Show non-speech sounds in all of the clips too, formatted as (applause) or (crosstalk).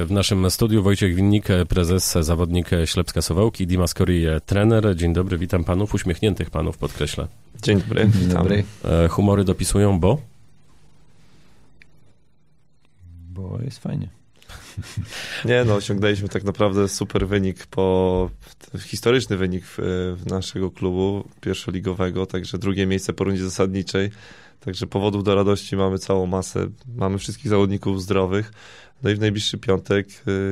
W naszym studiu Wojciech Winnik, prezes, zawodnik Ślepska Sowałki, Dimas Kori, trener. Dzień dobry, witam panów, uśmiechniętych panów, podkreślę. Dzień dobry. Dzień dobry. E, humory dopisują, bo? Bo jest fajnie. (laughs) Nie no, osiągnęliśmy tak naprawdę super wynik, po, historyczny wynik w, w naszego klubu pierwszoligowego, także drugie miejsce po rundzie zasadniczej. Także powodów do radości mamy całą masę. Mamy wszystkich zawodników zdrowych. No i w najbliższy piątek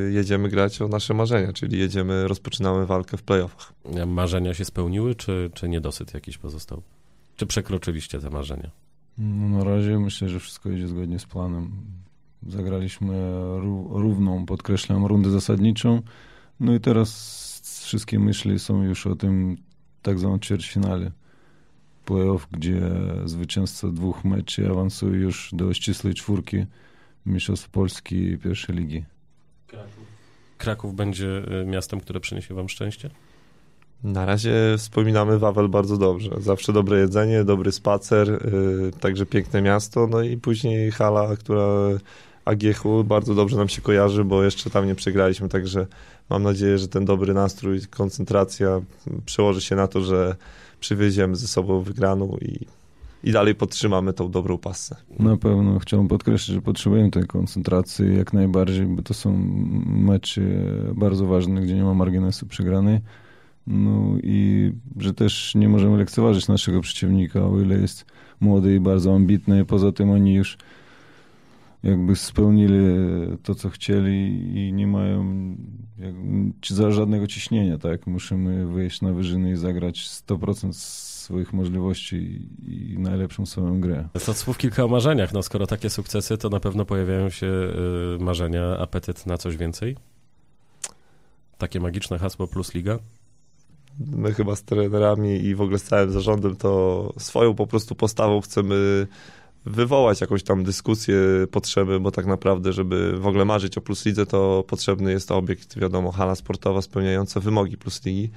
y, jedziemy grać o nasze marzenia, czyli jedziemy, rozpoczynamy walkę w playoffach. Marzenia się spełniły, czy, czy niedosyt jakiś pozostał? Czy przekroczyliście te marzenia? No, na razie myślę, że wszystko idzie zgodnie z planem. Zagraliśmy równą, podkreślam, rundę zasadniczą. No i teraz wszystkie myśli są już o tym tak zwanym ćwierćfinale playoff, gdzie zwycięzca dwóch meczów awansuje już do ścisłej czwórki Mistrzostw Polski i pierwszej ligi. Kraków. Kraków będzie y, miastem, które przyniesie wam szczęście? Na razie wspominamy Wawel bardzo dobrze. Zawsze dobre jedzenie, dobry spacer, yy, także piękne miasto, no i później hala, która AGH bardzo dobrze nam się kojarzy, bo jeszcze tam nie przegraliśmy, także mam nadzieję, że ten dobry nastrój, koncentracja przełoży się na to, że przywieziemy ze sobą wygraną i i dalej podtrzymamy tą dobrą pasę. Na pewno chciałbym podkreślić, że potrzebujemy tej koncentracji jak najbardziej, bo to są mecze bardzo ważne, gdzie nie ma marginesu przegranej. No i że też nie możemy lekceważyć naszego przeciwnika, o ile jest młody i bardzo ambitny. Poza tym oni już jakby spełnili to, co chcieli i nie mają jakby, żadnego ciśnienia, tak? Musimy wyjść na wyżyny i zagrać 100% swoich możliwości i najlepszą swoją grę. To słów kilka o marzeniach. No, skoro takie sukcesy, to na pewno pojawiają się y, marzenia, apetyt na coś więcej? Takie magiczne hasło plus liga? My chyba z trenerami i w ogóle z całym zarządem to swoją po prostu postawą chcemy wywołać jakąś tam dyskusję, potrzeby, bo tak naprawdę, żeby w ogóle marzyć o Plus Lidze, to potrzebny jest to obiekt, wiadomo, hala sportowa spełniająca wymogi Plus Ligi.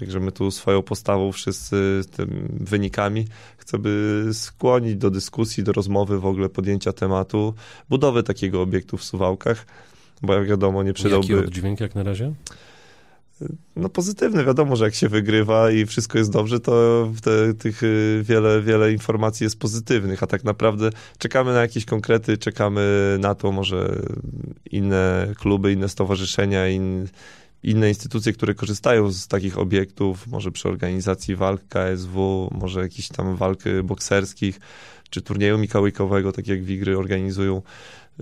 Także my tu swoją postawą, wszyscy tym wynikami chcemy skłonić do dyskusji, do rozmowy w ogóle podjęcia tematu budowy takiego obiektu w Suwałkach, bo jak wiadomo nie przydałby... Jaki oddźwięk jak na razie? no pozytywny. Wiadomo, że jak się wygrywa i wszystko jest dobrze, to te, tych y, wiele, wiele informacji jest pozytywnych, a tak naprawdę czekamy na jakieś konkrety, czekamy na to może inne kluby, inne stowarzyszenia, inne instytucje, które korzystają z takich obiektów, może przy organizacji walk KSW, może jakieś tam walk bokserskich, czy turnieju mikołajkowego, tak jak Wigry organizują.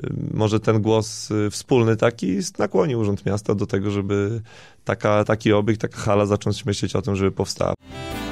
Y, może ten głos y, wspólny taki nakłoni Urząd Miasta do tego, żeby taka, taki obiekt, taka hala zacząć myśleć o tym, żeby powstała.